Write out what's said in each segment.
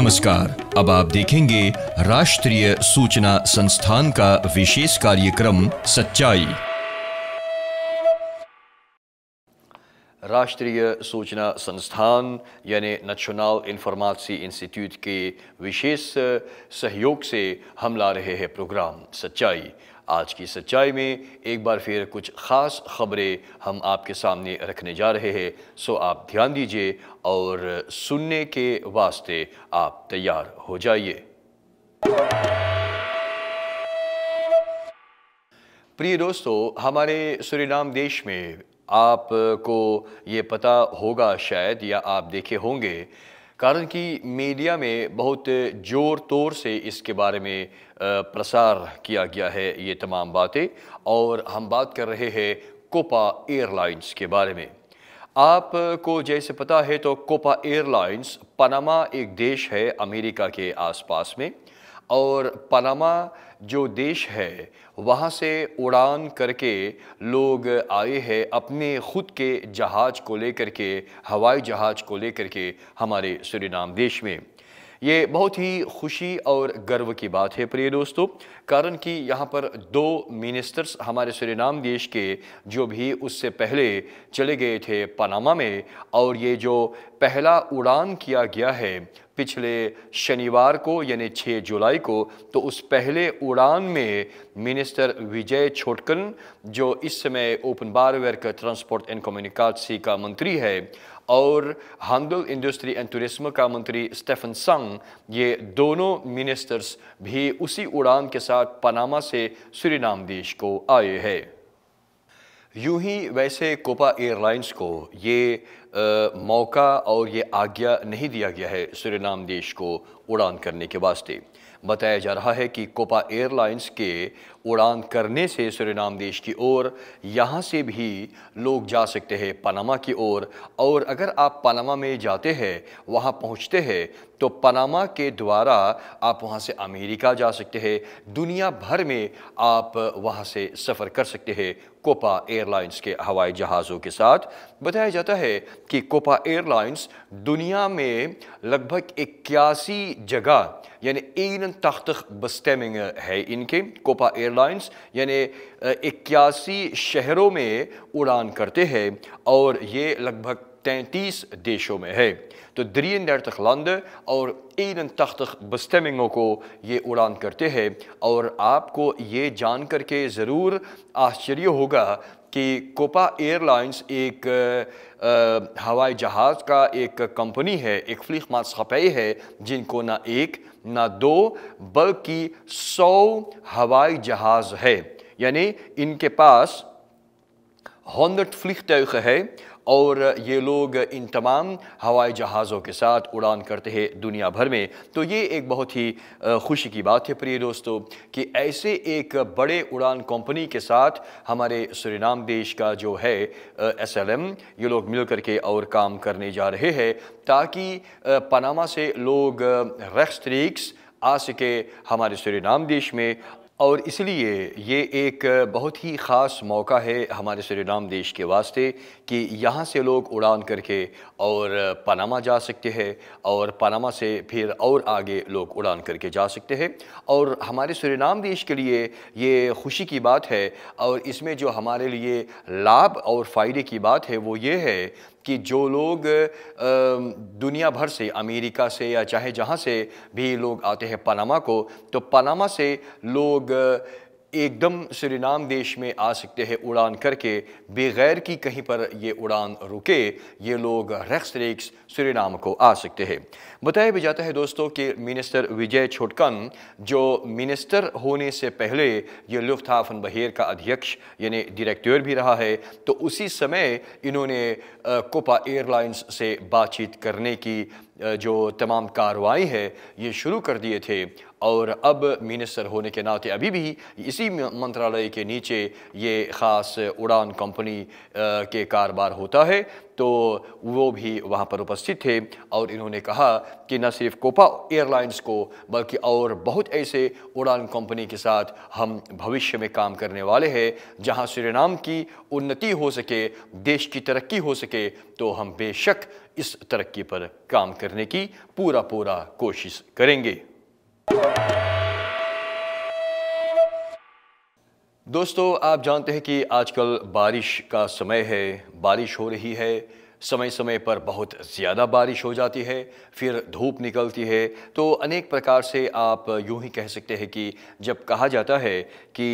نمسکار سچائی راشٹری سوچنا سنتھان یعنی نکال انفارماسی انسٹیٹیوٹ کے وشیش سہیوگ سے ہم لا رہے ہیں پروگرام سچائی آج کی سچائی میں ایک بار پھر کچھ خاص خبریں ہم آپ کے سامنے رکھنے جا رہے ہیں سو آپ دھیان دیجئے اور سننے کے واسطے آپ تیار ہو جائیے پری دوستو ہمارے سرینام دیش میں آپ کو یہ پتا ہوگا شاید یا آپ دیکھے ہوں گے کارن کہ میڈیا میں بہت جور طور سے اس کے بارے میں پرسار کیا گیا ہے یہ تمام باتیں اور ہم بات کر رہے ہیں کوپا ایئر لائنز کے بارے میں آپ کو جیسے پتا ہے تو کوپا ایئر لائنز پنما ایک دیش ہے امریکہ کے آس پاس میں اور پاناما جو دیش ہے وہاں سے اڑان کر کے لوگ آئے ہیں اپنے خود کے جہاز کو لے کر کے ہوائی جہاز کو لے کر کے ہمارے سرینام دیش میں یہ بہت ہی خوشی اور گرو کی بات ہے پریے دوستو کارن کہ یہاں پر دو مینسٹرز ہمارے سرینام دیش کے جو بھی اس سے پہلے چلے گئے تھے پاناما میں اور یہ جو پہلا اڑان کیا گیا ہے پچھلے شنیوار کو یعنی چھے جولائی کو تو اس پہلے اڑان میں منسٹر ویجے چھوٹکن جو اس سمے اوپن بار ویرک ٹرانسپورٹ اینڈ کمیونیکٹ کا منتری ہے اور ہاندول انڈسٹری اینڈ کا منتری سٹیفن سنگ یہ دونوں منسٹرز بھی اسی اڑان کے ساتھ پاناما سے سری نام دیش کو آئے ہیں یوں ہی ویسے کوپا ایئر لائنز کو یہ موقع اور یہ آگیا نہیں دیا گیا ہے سری نام دیش کو اڑان کرنے کے واسطے بتایا جا رہا ہے کہ کوپا ایئر لائنز کے اڑان کرنے سے سرینام دیش کی اور یہاں سے بھی لوگ جا سکتے ہیں پاناما کی اور اور اگر آپ پاناما میں جاتے ہیں وہاں پہنچتے ہیں تو پاناما کے دوارا آپ وہاں سے امریکہ جا سکتے ہیں دنیا بھر میں آپ وہاں سے سفر کر سکتے ہیں کوپا ایئر لائنز کے ہوائی جہازوں کے ساتھ بتایا جاتا ہے کہ کوپا ایئر لائنز دنیا میں لگ بھگ اکیاسی جگہ یعنی این تخت بستیمنگ ہے ان کے کوپا ایئر لائنز یعنی اکیاسی شہروں میں اڑان کرتے ہیں اور یہ لگ بھگ تینتیس دیشوں میں ہے تو 33 لندے اور 81 بستمنگوں کو یہ اڑان کرتے ہیں اور آپ کو یہ جان کر کے ضرور آشری ہوگا کہ کوپا ایئر لائنز ایک ہوائی جہاز کا ایک کمپنی ہے ایک فلیخ ماس خپے ہے جن کو نہ ایک نہ دو بلکہ سو ہوائی جہاز ہے یعنی ان کے پاس ہاند فلیخ تیوخ ہے اور یہ لوگ ان تمام ہوائی جہازوں کے ساتھ اڑان کرتے ہیں دنیا بھر میں تو یہ ایک بہت ہی خوشی کی بات ہے پریے دوستو کہ ایسے ایک بڑے اڑان کمپنی کے ساتھ ہمارے سرینام دیش کا جو ہے ایس ایل ایم یہ لوگ مل کر کے اور کام کرنے جا رہے ہیں تاکہ پاناما سے لوگ ریکس تریکس آ سکے ہمارے سرینام دیش میں اور اس لیے یہ ایک بہت ہی خاص موقع ہے ہمارے سری نام دیش کے واسطے کہ یہاں سے لوگ اڑان کر کے اور پاناما جا سکتے ہیں اور پاناما سے پھر اور آگے لوگ اڑان کر کے جا سکتے ہیں اور ہمارے سری نام دیش کے لیے یہ خوشی کی بات ہے اور اس میں جو ہمارے لیے لابھ اور فائدے کی بات ہے وہ یہ ہے کہ جو لوگ دنیا بھر سے امریکہ سے یا چاہے جہاں سے بھی لوگ آتے ہیں پاناما کو تو پاناما سے لوگ ایک دم سرینام دیش میں آ سکتے ہیں اڑان کر کے بغیر کی کہیں پر یہ اڑان رکے یہ لوگ ریکس ریکس سرینام کو آ سکتے ہیں بتایا بھی جاتا ہے دوستو کہ منسٹر وجے چھوٹکن جو منسٹر ہونے سے پہلے یہ لفت آفن بہیر کا ادھیکش یعنی ڈیریکٹور بھی رہا ہے تو اسی سمے انہوں نے کوپا ایئر لائنز سے بات چیت کرنے کی جو تمام کاروائی ہے یہ شروع کر دیے تھے اور اب مینسٹر ہونے کے ناتے ابھی بھی اسی منترالے کے نیچے یہ خاص اڑان کمپنی کے کاروبار ہوتا ہے تو وہ بھی وہاں پر اپستھت تھے اور انہوں نے کہا کہ نہ صرف کوپا ایئر لائنز کو بلکہ اور بہت ایسے اڑان کمپنی کے ساتھ ہم بھوشیہ میں کام کرنے والے ہیں جہاں سرینام کی انتی ہو سکے دیش کی ترقی ہو سکے تو ہم بے شک اس ترقی پر کام کرنے کی پورا پورا کوشش کریں گے دوستو آپ جانتے ہیں کہ آج کل بارش کا سمے ہے بارش ہو رہی ہے سمے سمے پر بہت زیادہ بارش ہو جاتی ہے پھر دھوپ نکلتی ہے تو انیک پرکار سے آپ یوں ہی کہہ سکتے ہیں کہ جب کہا جاتا ہے کہ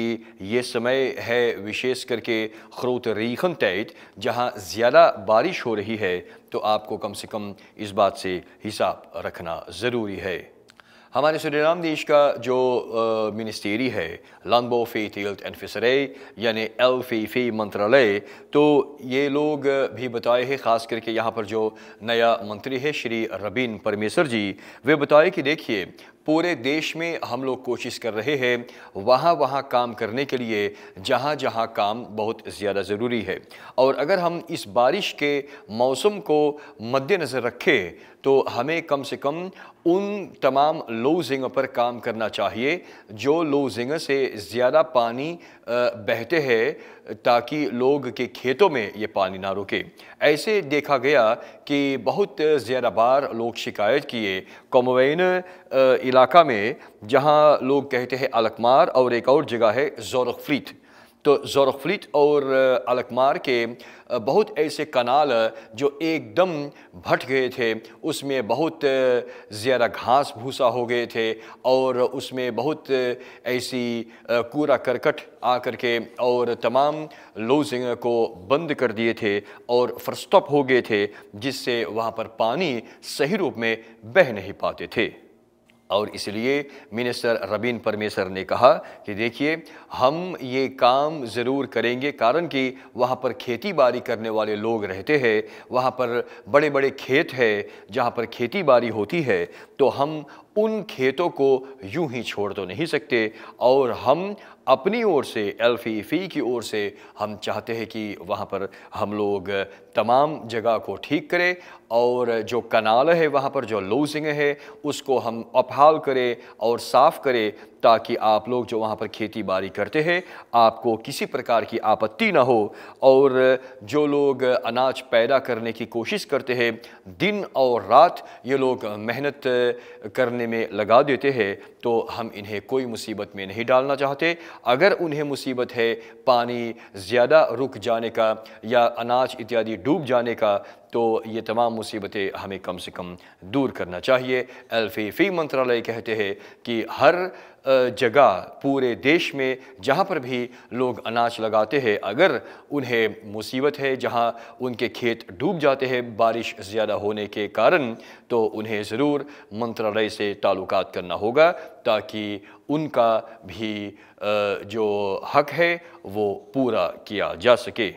یہ سمے ہے وشیش کر کے خروت ریخن تیت جہاں زیادہ بارش ہو رہی ہے تو آپ کو کم سے کم اس بات سے حساب رکھنا ضروری ہے ہمارے سرینام دیش کا جو منسٹیری ہے لانبو فی تیلت انفسرے یعنی ایل فی منترلے تو یہ لوگ بھی بتائے ہیں خاص کر کے یہاں پر جو نیا منتری ہے شری ربین پرمیسر جی وہ بتائے کہ دیکھیے پورے دیش میں ہم لوگ کوشش کر رہے ہیں وہاں وہاں کام کرنے کے لیے جہاں جہاں کام بہت زیادہ ضروری ہے اور اگر ہم اس بارش کے موسم کو مد نظر رکھے تو ہمیں کم سے کم ان تمام لو زینگوں پر کام کرنا چاہیے جو لو زنگ سے زیادہ پانی بہتے ہیں تاکہ لوگ کے کھیتوں میں یہ پانی نہ رکے ایسے دیکھا گیا کہ بہت زیادہ بار لوگ شکایت کیے کوموین علاقہ میں جہاں لوگ کہتے ہیں الکمار اور ایک اور جگہ ہے فریت تو زورخفلیت اور الکمار کے بہت ایسے کنال جو ایک دم بھٹ گئے تھے اس میں بہت زیادہ گھاس بھوسا ہو گئے تھے اور اس میں بہت ایسی کوڑا کرکٹ آ کر کے اور تمام لوزنگ کو بند کر دیے تھے اور فرسٹپ ہو گئے تھے جس سے وہاں پر پانی صحیح روپ میں بہ نہیں پاتے تھے اور اس لیے منسٹر ربین پرمیسر نے کہا کہ دیکھیے ہم یہ کام ضرور کریں گے کارن کہ وہاں پر کھیتی باڑی کرنے والے لوگ رہتے ہیں وہاں پر بڑے بڑے کھیت ہے جہاں پر کھیتی باڑی ہوتی ہے تو ہم ان کھیتوں کو یوں ہی چھوڑ تو نہیں سکتے اور ہم اپنی اور سے الفی فی کی اور سے ہم چاہتے ہیں کہ وہاں پر ہم لوگ تمام جگہ کو ٹھیک کرے اور جو کنال ہے وہاں پر جو لوزنگ ہے اس کو ہم اپحال کرے اور صاف کرے تاکہ آپ لوگ جو وہاں پر کھیتی باڑی کرتے ہیں آپ کو کسی پرکار کی آپتی نہ ہو اور جو لوگ اناج پیدا کرنے کی کوشش کرتے ہیں دن اور رات یہ لوگ محنت کرنے میں لگا دیتے ہیں تو ہم انہیں کوئی مصیبت میں نہیں ڈالنا چاہتے اگر انہیں مصیبت ہے پانی زیادہ رک جانے کا یا اناج اتیادی ڈوب جانے کا تو یہ تمام مصیبتیں ہمیں کم سے کم دور کرنا چاہیے الفی فی e e منترالے کہتے ہیں کہ ہر جگہ پورے دیش میں جہاں پر بھی لوگ اناج لگاتے ہیں اگر انہیں مصیبت ہے جہاں ان کے کھیت ڈوب جاتے ہیں بارش زیادہ ہونے کے کارن تو انہیں ضرور منترالے سے تعلقات کرنا ہوگا تاکہ ان کا بھی جو حق ہے وہ پورا کیا جا سکے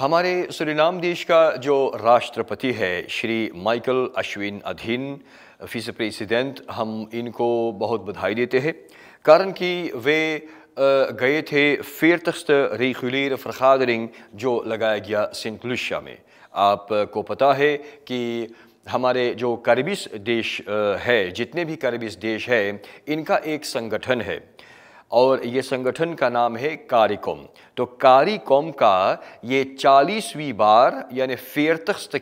ہمارے سرینام دیش کا جو راشٹرپتی ہے شری مائیکل اشوین ادھین فیس پریسیڈنٹ ہم ان کو بہت بدھائی دیتے ہیں کارن کہ وہ گئے تھے فیر تخت ری خلییر رنگ جو لگایا گیا سنٹ کلوشیا میں آپ کو پتہ ہے کہ ہمارے جو کربیز دیش ہے جتنے بھی کربیز دیش ہے ان کا ایک سنگٹھن ہے اور یہ سنگٹھن کا نام ہے کاری قوم تو کاری قوم کا یہ چالیسویں بار یعنی فیر تخت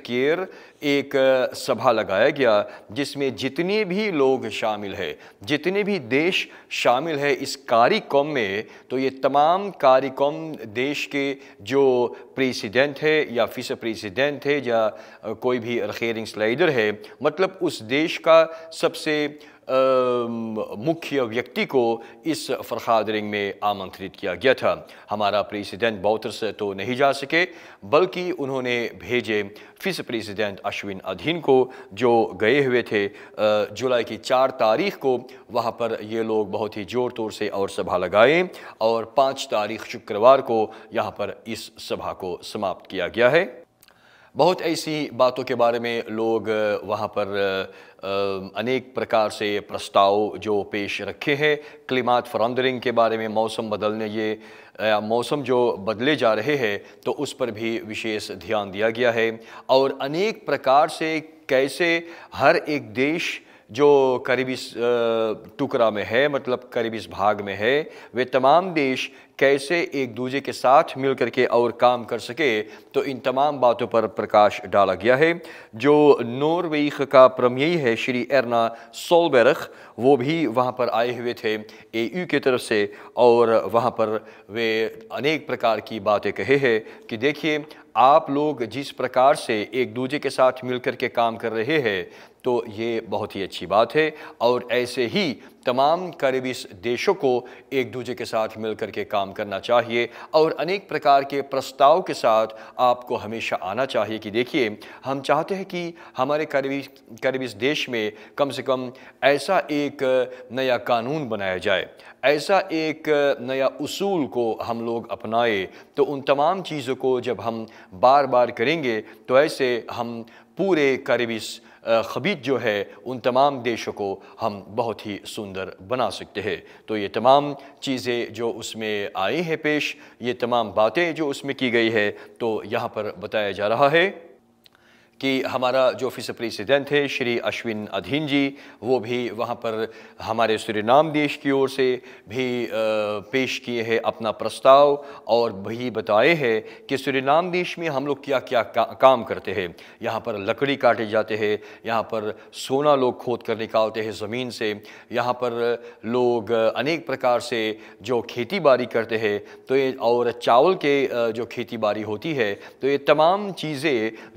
ایک سبھا لگایا گیا جس میں جتنے بھی لوگ شامل ہے جتنے بھی دیش شامل ہے اس کاری قوم میں تو یہ تمام کاری قوم دیش کے جو پریسیڈنٹ ہے یا فیس پریسیڈنٹ ہے یا کوئی بھی رخیرنگ سلائیڈر ہے مطلب اس دیش کا سب سے مکھی ویکتی کو اس فرخادرنگ میں آمنترت کیا گیا تھا ہمارا پریسیڈنٹ باؤتر سے تو نہیں جا سکے بلکہ انہوں نے بھیجے فیس پریسیڈنٹ اشوین ادھین کو جو گئے ہوئے تھے جولائی کی چار تاریخ کو وہاں پر یہ لوگ بہت ہی جور طور سے اور سبھا لگائیں اور پانچ تاریخ شکروار کو یہاں پر اس سبھا کو سماپت کیا گیا ہے بہت ایسی باتوں کے بارے میں لوگ وہاں پر انیک پرکار سے پرستاؤ جو پیش رکھے ہیں کلیمات فراندرنگ کے بارے میں موسم بدلنے یہ موسم جو بدلے جا رہے ہیں تو اس پر بھی وشیش دھیان دیا گیا ہے اور انیک پرکار سے کیسے ہر ایک دیش جو قریبی اس ٹکڑا میں ہے مطلب قریبی اس بھاگ میں ہے وہ تمام دیش کیسے ایک دوجہ کے ساتھ مل کر کے اور کام کر سکے تو ان تمام باتوں پر پرکاش ڈالا گیا ہے جو نورویخ کا پرمیئی ہے شری ایرنا سولبیرخ وہ بھی وہاں پر آئے ہوئے تھے اے یو کے طرف سے اور وہاں پر وہ انیک پرکار کی باتیں کہے ہیں کہ دیکھیے آپ لوگ جس پرکار سے ایک دوجہ کے ساتھ مل کر کے کام کر رہے ہیں تو یہ بہت ہی اچھی بات ہے اور ایسے ہی تمام کاریبیس دیشوں کو ایک دوسرے کے ساتھ مل کر کے کام کرنا چاہیے اور انیک پرکار کے پرستاؤ کے ساتھ آپ کو ہمیشہ آنا چاہیے کہ دیکھیے ہم چاہتے ہیں کہ ہمارے قریبی دیش میں کم سے کم ایسا ایک نیا قانون بنایا جائے ایسا ایک نیا اصول کو ہم لوگ اپنائے تو ان تمام چیزوں کو جب ہم بار بار کریں گے تو ایسے ہم پورے کاریبیس دیشوں خبیت جو ہے ان تمام دیشوں کو ہم بہت ہی سندر بنا سکتے ہیں تو یہ تمام چیزیں جو اس میں آئی ہیں پیش یہ تمام باتیں جو اس میں کی گئی ہے تو یہاں پر بتایا جا رہا ہے کہ ہمارا جو فیس پریسیڈنٹ ہے شری اشوین ادھین جی وہ بھی وہاں پر ہمارے سرینام نام دیش کی اور سے بھی پیش کیے ہیں اپنا پرستاؤ اور بھی بتائے ہیں کہ سوری نام دیش میں ہم لوگ کیا کیا کام کرتے ہیں یہاں پر لکڑی کاٹے جاتے ہیں یہاں پر سونا لوگ کھود کر نکالتے ہیں زمین سے یہاں پر لوگ انیک پرکار سے جو کھیتی باڑی کرتے ہیں تو اور چاول کے جو کھیتی باڑی ہوتی ہے تو یہ تمام چیزیں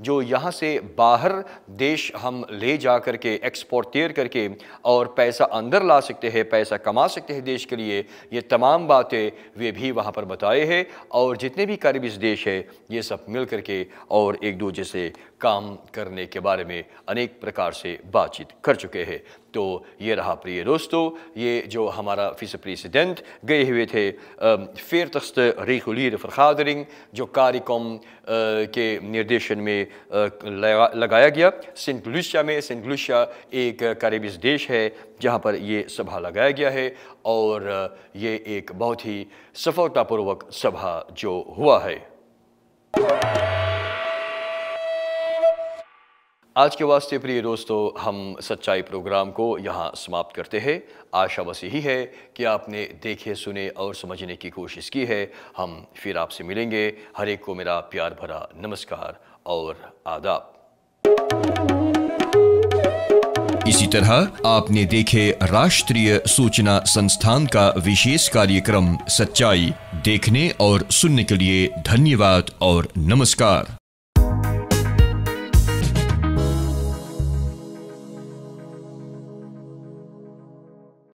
جو یہاں سے سے باہر دیش ہم لے جا کر کے ایکسپورٹیر کر کے اور پیسہ اندر لا سکتے ہیں پیسہ کما سکتے ہیں دیش کے لیے یہ تمام باتیں وہ بھی وہاں پر بتائے ہیں اور جتنے بھی قریب دیش ہے یہ سب مل کر کے اور ایک دو جیسے سے کام کرنے کے بارے میں انیک پرکار سے بات چیت کر چکے ہیں تو یہ رہا دوستو یہ جو ہمارا فیس پریسیڈنٹ گئے ہوئے تھے فیر تخت فرخادرنگ جو کاری کوم کے نردیشن میں لگایا گیا سنٹ لوئشا میں سنٹ لوئشیا ایک قریب دیش ہے جہاں پر یہ سبھا لگایا گیا ہے اور یہ ایک بہت ہی سفلتا پوروک سبھا جو ہوا ہے آج کے واسطے دوستو ہم سچائی پروگرام کو یہاں سماپت کرتے ہیں آشا بس یہی ہے کہ آپ نے دیکھے سنے اور سمجھنے کی کوشش کی ہے ہم پھر آپ سے ملیں گے ہر ایک کو میرا پیار بھرا نمسکار اور آداب اسی طرح آپ نے دیکھے راشتری سوچنا سنستان کا وشیش کرم سچائی دیکھنے اور سننے کے لیے دھنیہ واد اور نمسکار